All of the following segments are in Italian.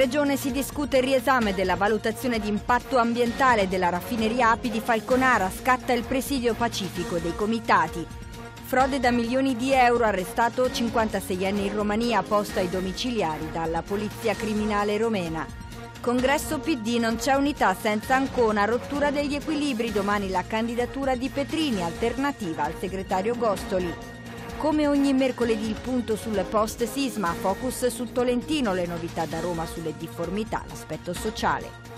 Regione si discute il riesame della valutazione di impatto ambientale della raffineria API di Falconara, scatta il presidio pacifico dei comitati. Frode da milioni di euro, arrestato 56enne in Romania, posto ai domiciliari dalla polizia criminale romena. Congresso PD non c'è unità senza Ancona, rottura degli equilibri, domani la candidatura di Petrini, alternativa al segretario Gostoli. Come ogni mercoledì il punto sul post sisma, focus sul Tolentino, le novità da Roma sulle difformità, l'aspetto sociale.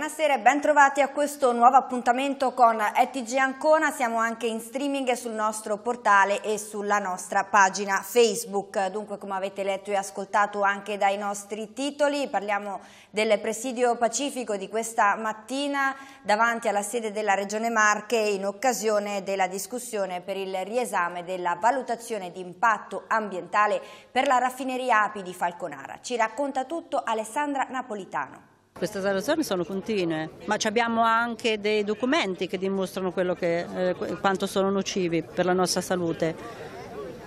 buonasera e bentrovati a questo nuovo appuntamento con ETG Ancona. Siamo anche in streaming sul nostro portale e sulla nostra pagina Facebook. Dunque, come avete letto e ascoltato anche dai nostri titoli, parliamo del presidio pacifico di questa mattina davanti alla sede della Regione Marche in occasione della discussione per il riesame della valutazione di impatto ambientale per la raffineria API di Falconara. Ci racconta tutto Alessandra Napolitano. Queste esaurizioni sono continue, ma abbiamo anche dei documenti che dimostrano che, eh, quanto sono nocivi per la nostra salute.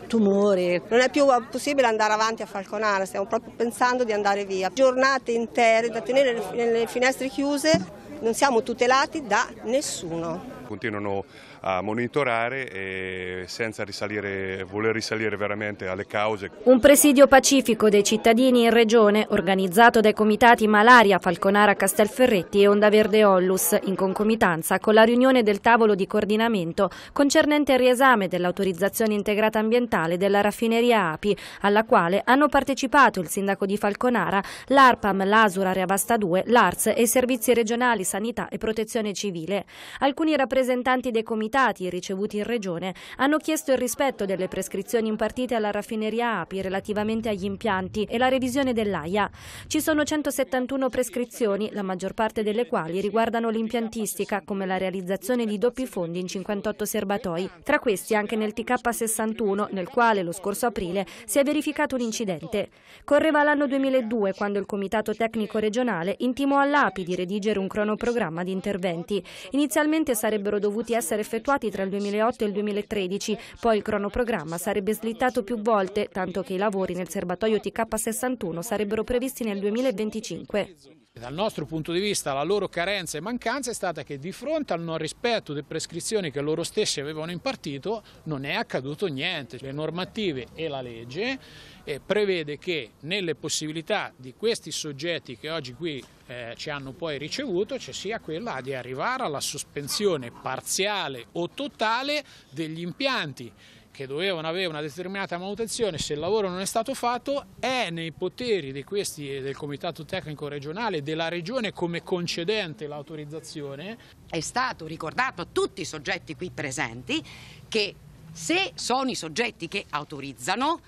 Tumori. Non è più possibile andare avanti a Falconara, stiamo proprio pensando di andare via. Giornate intere da tenere nelle finestre chiuse, non siamo tutelati da nessuno. Continuano a monitorare e senza risalire, voler risalire veramente alle cause. Un presidio pacifico dei cittadini in regione organizzato dai comitati Malaria, Falconara Castelferretti e Onda Verde Ollus in concomitanza con la riunione del tavolo di coordinamento concernente il riesame dell'autorizzazione integrata ambientale della raffineria API alla quale hanno partecipato il sindaco di Falconara, l'ARPAM, l'ASUR, Area Vasta 2, l'ARS e i servizi regionali sanità e protezione civile. Alcuni rappresentanti dei comitati comitati ricevuti in regione hanno chiesto il rispetto delle prescrizioni impartite alla raffineria API relativamente agli impianti e la revisione dell'AIA. Ci sono 171 prescrizioni, la maggior parte delle quali riguardano l'impiantistica, come la realizzazione di doppi fondi in 58 serbatoi. Tra questi anche nel TK61, nel quale lo scorso aprile si è verificato un incidente. Correva l'anno 2002 quando il Comitato Tecnico Regionale intimò all'API di redigere un cronoprogramma di interventi. Inizialmente sarebbero dovuti essere effettuati effettuati tra il 2008 e il 2013, poi il cronoprogramma sarebbe slittato più volte, tanto che i lavori nel serbatoio TK61 sarebbero previsti nel 2025. Dal nostro punto di vista la loro carenza e mancanza è stata che di fronte al non rispetto delle prescrizioni che loro stessi avevano impartito non è accaduto niente. Le normative e la legge eh, prevede che nelle possibilità di questi soggetti che oggi qui eh, ci hanno poi ricevuto ci sia quella di arrivare alla sospensione parziale o totale degli impianti che dovevano avere una determinata manutenzione, se il lavoro non è stato fatto, è nei poteri di questi, del Comitato Tecnico Regionale, della Regione come concedente l'autorizzazione. È stato ricordato a tutti i soggetti qui presenti che se sono i soggetti che autorizzano,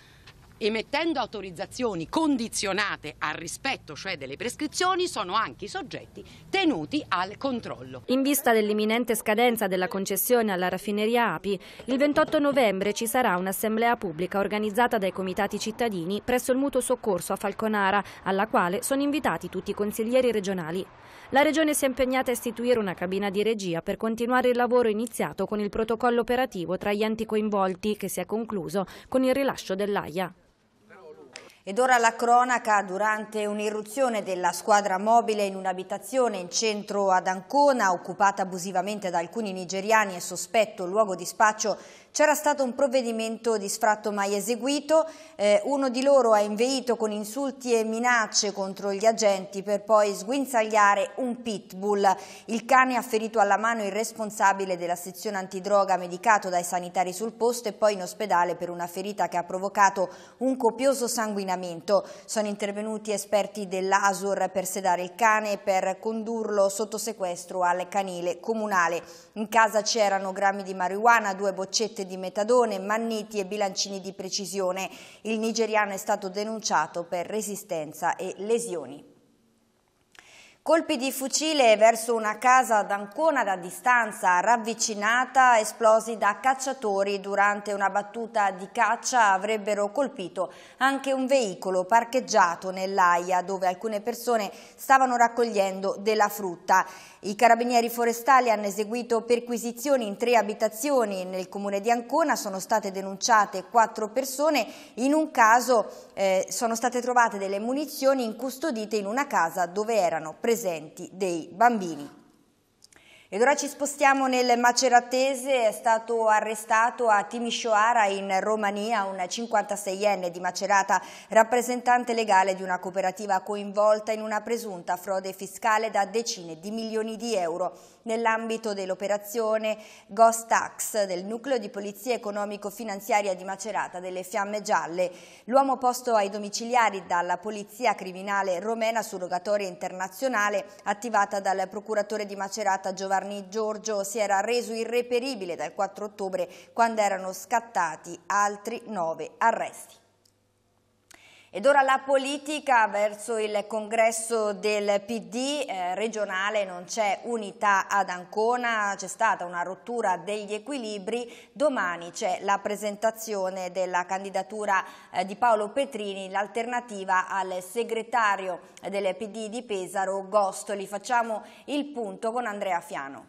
emettendo autorizzazioni condizionate al rispetto cioè delle prescrizioni sono anche i soggetti tenuti al controllo. In vista dell'imminente scadenza della concessione alla raffineria API, il 28 novembre ci sarà un'assemblea pubblica organizzata dai comitati cittadini presso il mutuo soccorso a Falconara, alla quale sono invitati tutti i consiglieri regionali. La regione si è impegnata a istituire una cabina di regia per continuare il lavoro iniziato con il protocollo operativo tra gli enti coinvolti che si è concluso con il rilascio dell'AIA. Ed ora la cronaca durante un'irruzione della squadra mobile in un'abitazione in centro ad Ancona, occupata abusivamente da alcuni nigeriani e sospetto luogo di spaccio, c'era stato un provvedimento di sfratto mai eseguito. Eh, uno di loro ha inveito con insulti e minacce contro gli agenti per poi sguinzagliare un pitbull. Il cane ha ferito alla mano il responsabile della sezione antidroga medicato dai sanitari sul posto e poi in ospedale per una ferita che ha provocato un copioso sanguinamento allenamento. Sono intervenuti esperti dell'ASUR per sedare il cane e per condurlo sotto sequestro al canile comunale. In casa c'erano grammi di marijuana, due boccette di metadone, manniti e bilancini di precisione. Il nigeriano è stato denunciato per resistenza e lesioni. Colpi di fucile verso una casa ad Ancona da distanza, ravvicinata, esplosi da cacciatori durante una battuta di caccia avrebbero colpito anche un veicolo parcheggiato nell'AIA dove alcune persone stavano raccogliendo della frutta. I carabinieri forestali hanno eseguito perquisizioni in tre abitazioni nel comune di Ancona, sono state denunciate quattro persone, in un caso eh, sono state trovate delle munizioni incustodite in una casa dove erano presenti presenti dei bambini. Ed ora ci spostiamo nel Maceratese, è stato arrestato a Timisoara in Romania un 56enne di Macerata, rappresentante legale di una cooperativa coinvolta in una presunta frode fiscale da decine di milioni di euro nell'ambito dell'operazione Ghost Tax del nucleo di polizia economico-finanziaria di Macerata delle Fiamme Gialle. L'uomo posto ai domiciliari dalla polizia criminale romena surrogatoria internazionale attivata dal procuratore di Macerata Giovanni anni Giorgio si era reso irreperibile dal 4 ottobre quando erano scattati altri nove arresti. Ed ora la politica verso il congresso del PD eh, regionale, non c'è unità ad Ancona, c'è stata una rottura degli equilibri, domani c'è la presentazione della candidatura eh, di Paolo Petrini, l'alternativa al segretario del PD di Pesaro, Gostoli. Facciamo il punto con Andrea Fiano.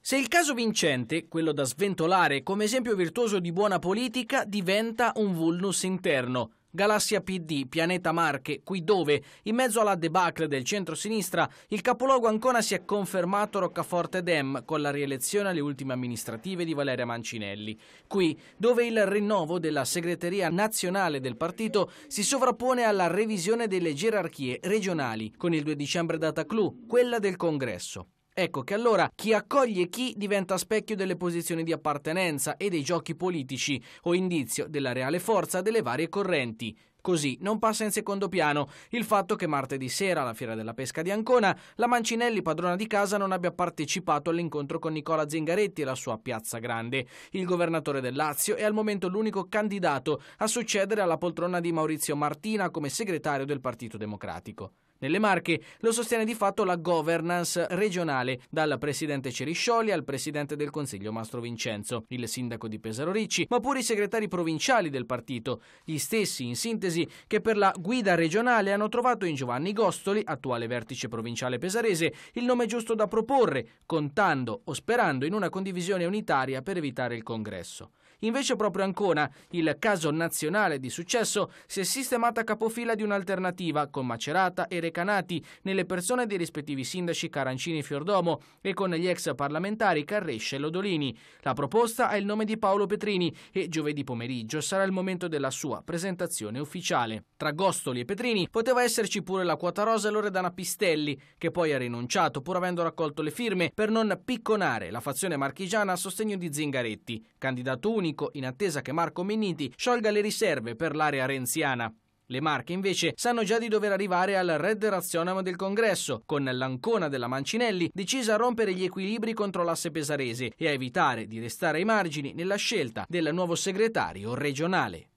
Se il caso vincente, quello da sventolare come esempio virtuoso di buona politica, diventa un vulnus interno, Galassia PD, Pianeta Marche, qui dove, in mezzo alla debacle del centro-sinistra, il capoluogo Ancona si è confermato Roccaforte Dem con la rielezione alle ultime amministrative di Valeria Mancinelli. Qui dove il rinnovo della segreteria nazionale del partito si sovrappone alla revisione delle gerarchie regionali, con il 2 dicembre data clou, quella del congresso. Ecco che allora chi accoglie chi diventa specchio delle posizioni di appartenenza e dei giochi politici o indizio della reale forza delle varie correnti. Così non passa in secondo piano il fatto che martedì sera alla Fiera della Pesca di Ancona la Mancinelli padrona di casa non abbia partecipato all'incontro con Nicola Zingaretti e la sua Piazza Grande. Il governatore del Lazio è al momento l'unico candidato a succedere alla poltrona di Maurizio Martina come segretario del Partito Democratico. Nelle Marche lo sostiene di fatto la governance regionale, dal presidente Ceriscioli al presidente del Consiglio Mastro Vincenzo, il sindaco di Pesaro Ricci, ma pure i segretari provinciali del partito, gli stessi in sintesi che per la guida regionale hanno trovato in Giovanni Gostoli, attuale vertice provinciale pesarese, il nome giusto da proporre, contando o sperando in una condivisione unitaria per evitare il congresso. Invece proprio Ancona, il caso nazionale di successo, si è sistemata capofila di un'alternativa con Macerata e Recanati nelle persone dei rispettivi sindaci Carancini e Fiordomo e con gli ex parlamentari Carresce e Lodolini. La proposta ha il nome di Paolo Petrini e giovedì pomeriggio sarà il momento della sua presentazione ufficiale. Tra Gostoli e Petrini poteva esserci pure la quota rosa Loredana Pistelli, che poi ha rinunciato pur avendo raccolto le firme per non picconare la fazione marchigiana a sostegno di Zingaretti, candidato unico Amico in attesa che Marco Minniti sciolga le riserve per l'area renziana. Le Marche invece sanno già di dover arrivare al Red Razionam del Congresso, con l'Ancona della Mancinelli decisa a rompere gli equilibri contro l'asse pesarese e a evitare di restare ai margini nella scelta del nuovo segretario regionale.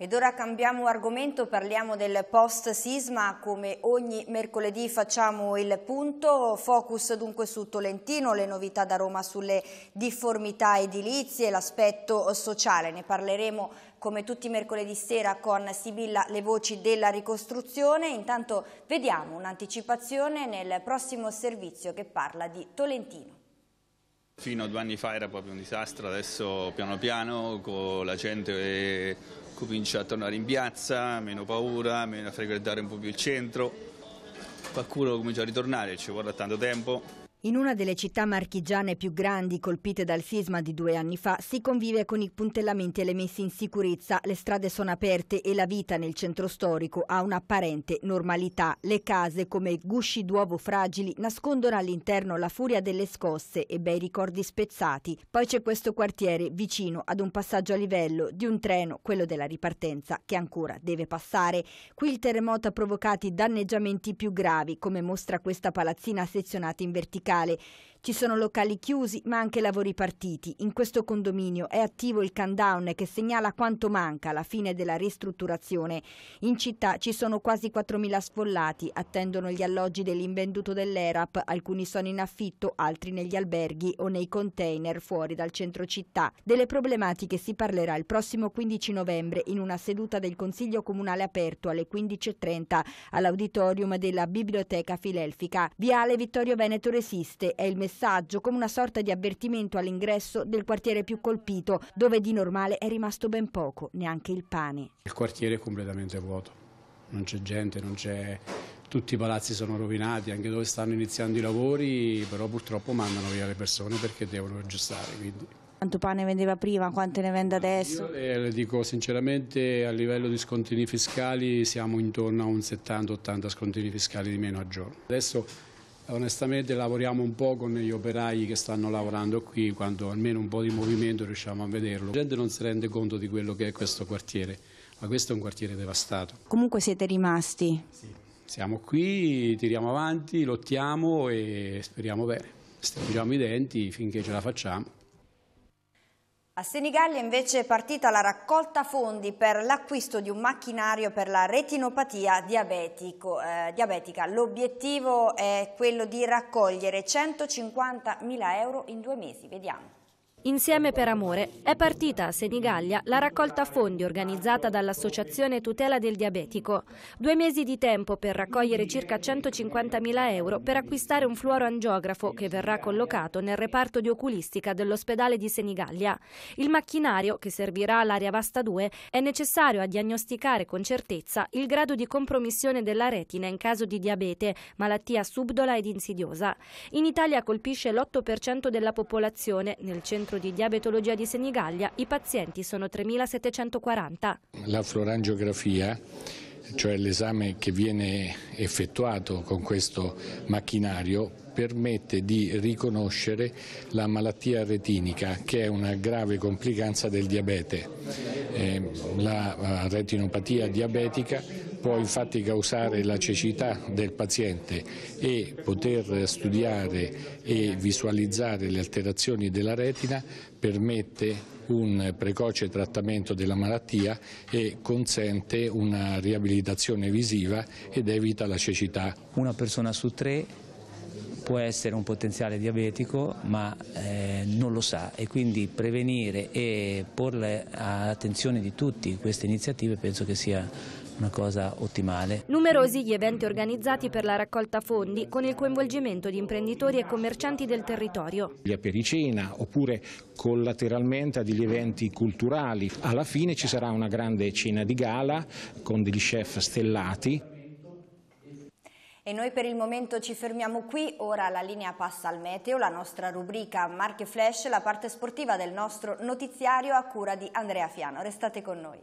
Ed ora cambiamo argomento, parliamo del post-sisma, come ogni mercoledì facciamo il punto, focus dunque su Tolentino, le novità da Roma sulle difformità edilizie, l'aspetto sociale, ne parleremo come tutti i mercoledì sera con Sibilla Le Voci della Ricostruzione, intanto vediamo un'anticipazione nel prossimo servizio che parla di Tolentino. Fino a due anni fa era proprio un disastro, adesso piano piano con la gente eh, comincia a tornare in piazza, meno paura, meno a frequentare un po' più il centro. Qualcuno comincia a ritornare, ci vorrà tanto tempo. In una delle città marchigiane più grandi colpite dal sisma di due anni fa si convive con i puntellamenti e le messe in sicurezza, le strade sono aperte e la vita nel centro storico ha un'apparente normalità. Le case, come gusci d'uovo fragili, nascondono all'interno la furia delle scosse e bei ricordi spezzati. Poi c'è questo quartiere vicino ad un passaggio a livello di un treno, quello della ripartenza, che ancora deve passare. Qui il terremoto ha provocato i danneggiamenti più gravi, come mostra questa palazzina sezionata in verticale musicale. Ci sono locali chiusi ma anche lavori partiti. In questo condominio è attivo il countdown che segnala quanto manca alla fine della ristrutturazione. In città ci sono quasi 4.000 sfollati, attendono gli alloggi dell'invenduto dell'ERAP, alcuni sono in affitto, altri negli alberghi o nei container fuori dal centro città. Delle problematiche si parlerà il prossimo 15 novembre in una seduta del Consiglio Comunale aperto alle 15.30 all'auditorium della Biblioteca Filelfica. Viale Vittorio Veneto Resiste è il messaggio messaggio come una sorta di avvertimento all'ingresso del quartiere più colpito, dove di normale è rimasto ben poco, neanche il pane. Il quartiere è completamente vuoto, non c'è gente, non c'è tutti i palazzi sono rovinati, anche dove stanno iniziando i lavori, però purtroppo mandano via le persone perché devono aggiustare. Quindi. Quanto pane vendeva prima, quante ne vende adesso? Io le, le dico sinceramente a livello di scontini fiscali siamo intorno a un 70-80 scontini fiscali di meno al giorno. Adesso onestamente lavoriamo un po' con gli operai che stanno lavorando qui, quando almeno un po' di movimento riusciamo a vederlo. La gente non si rende conto di quello che è questo quartiere, ma questo è un quartiere devastato. Comunque siete rimasti? Sì. Siamo qui, tiriamo avanti, lottiamo e speriamo bene. Stringiamo i denti finché ce la facciamo. A Senigallia invece è partita la raccolta fondi per l'acquisto di un macchinario per la retinopatia eh, diabetica. L'obiettivo è quello di raccogliere 150 mila euro in due mesi. Vediamo. Insieme per Amore è partita a Senigallia la raccolta fondi organizzata dall'Associazione Tutela del Diabetico. Due mesi di tempo per raccogliere circa 150.000 euro per acquistare un fluoroangiografo che verrà collocato nel reparto di oculistica dell'ospedale di Senigallia. Il macchinario, che servirà all'area vasta 2, è necessario a diagnosticare con certezza il grado di compromissione della retina in caso di diabete, malattia subdola ed insidiosa. In Italia colpisce l'8% della popolazione nel centro centro di diabetologia di Senigallia i pazienti sono 3.740. La florangiografia cioè l'esame che viene effettuato con questo macchinario permette di riconoscere la malattia retinica che è una grave complicanza del diabete. Ehm, la eh, retinopatia diabetica può infatti causare la cecità del paziente e poter studiare e visualizzare le alterazioni della retina permette un precoce trattamento della malattia e consente una riabilitazione visiva ed evita la cecità. Una persona su tre può essere un potenziale diabetico ma eh, non lo sa e quindi prevenire e porre all'attenzione di tutti queste iniziative penso che sia una cosa ottimale. Numerosi gli eventi organizzati per la raccolta fondi con il coinvolgimento di imprenditori e commercianti del territorio. Gli apericena oppure collateralmente a degli eventi culturali. Alla fine ci sarà una grande cena di gala con degli chef stellati e noi per il momento ci fermiamo qui, ora la linea passa al meteo, la nostra rubrica Marche Flash, la parte sportiva del nostro notiziario a cura di Andrea Fiano. Restate con noi.